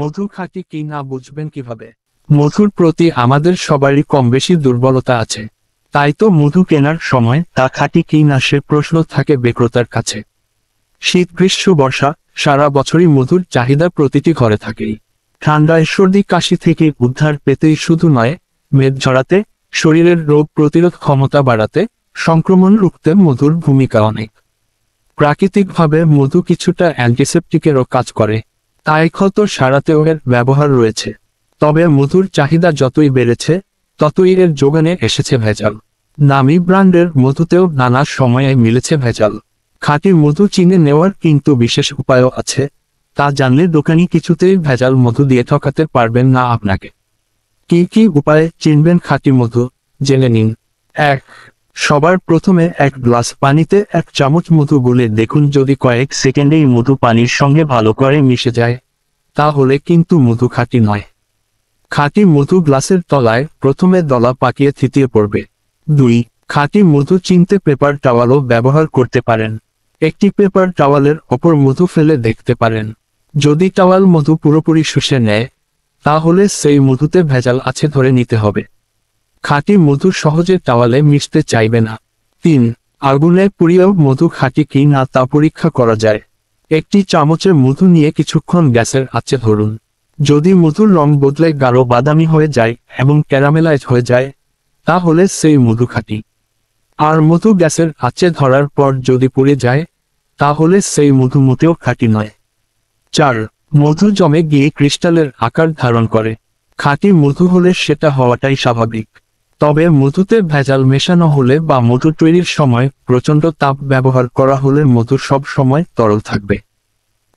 মধু খাঁটি কি না বুঝবেন কিভাবে মধুর প্রতি আমাদের সবারই কম বেশি দুর্বলতা আছে তাই তো মধু কেনার সময় তা খাঁটি কি না সে প্রশ্ন থাকে বেক্রতার কাছে শীত গ্রীষ্ম বর্ষা সারা বছরই মধুর চাহিদা প্রতিটি ঘরে থাকেই ঠান্ডায় সর্দি কাশি থেকে উদ্ধার পেতেই শুধু নয় মেদ ঝরাতে শরীরের রোগ প্রতিরোধ ক্ষমতা বাড়াতে সংক্রমণ রুখতে মধুর ভূমিকা অনেক প্রাকৃতিকভাবে মধু কিছুটা অ্যান্টিসেপটিকেরও কাজ করে তাই ক্ষত সারাতেও এর ব্যবহার রয়েছে তবে মধুর চাহিদা যতই বেড়েছে ততই এর যোগানে এসেছে ভেজাল নামি ব্র্যান্ডের মধুতেও নানা সময়ে মিলেছে ভেজাল খাঁটি মধু চিনে নেওয়ার কিন্তু বিশেষ উপায়ও আছে তা জানলে দোকানি কিছুতেই ভেজাল মধু দিয়ে ঠকাতে পারবেন না আপনাকে কি কি উপায়ে চিনবেন খাঁটি মধু জেনে নিন এক সবার প্রথমে এক গ্লাস পানিতে এক চামচ মধু গুলে দেখুন যদি কয়েক সেকেন্ডেই মধু পানির সঙ্গে ভালো করে মিশে যায় তাহলে কিন্তু মধু খাঁটি নয় খাঁটি মধু গ্লাসের তলায় প্রথমে দলা পাকিয়ে থিতিয়ে পড়বে দুই খাঁটি মধু চিনতে পেপার টাওয়ালও ব্যবহার করতে পারেন একটি পেপার টাওয়ালের ওপর মধু ফেলে দেখতে পারেন যদি টাওয়াল মধু পুরোপুরি শুষে নেয় তাহলে সেই মধুতে ভেজাল আছে ধরে নিতে হবে খাঁটি মধু সহজে তাওয়ালে মিশতে চাইবে না তিন আগুনে পুড়িয়েও মধু খাঁটি কি না তা পরীক্ষা করা যায় একটি চামচের মধু নিয়ে কিছুক্ষণ গ্যাসের আছে ধরুন যদি মধুর রং বদলে গাঢ় বাদামি হয়ে যায় এবং ক্যারামেলাইজ হয়ে যায় তাহলে সেই মধু খাঁটি আর মধু গ্যাসের আছে ধরার পর যদি পুড়ে যায় তাহলে সেই মধু মোটেও খাঁটি নয় চার মধু জমে গিয়ে ক্রিস্টালের আকার ধারণ করে খাঁটি মধু হলে সেটা হওয়াটাই স্বাভাবিক তবে মধুতে ভেজাল মেশানো হলে বা মধু তৈরির সময় প্রচণ্ড তাপ ব্যবহার করা হলে মধু সব সময় তরল থাকবে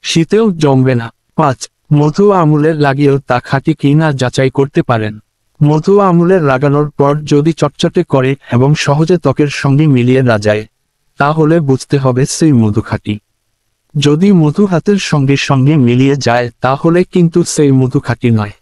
শীতেও জমবে না পাঁচ মধু আমুলে লাগিয়েও তা খাঁটি কিনা যাচাই করতে পারেন মধু আমুলে লাগানোর পর যদি চটচটে করে এবং সহজে ত্বকের সঙ্গে মিলিয়ে না যায় তাহলে বুঝতে হবে সেই মধু খাঁটি যদি মধু হাতের সঙ্গে সঙ্গে মিলিয়ে যায় তাহলে কিন্তু সেই মধু খাঁটি নয়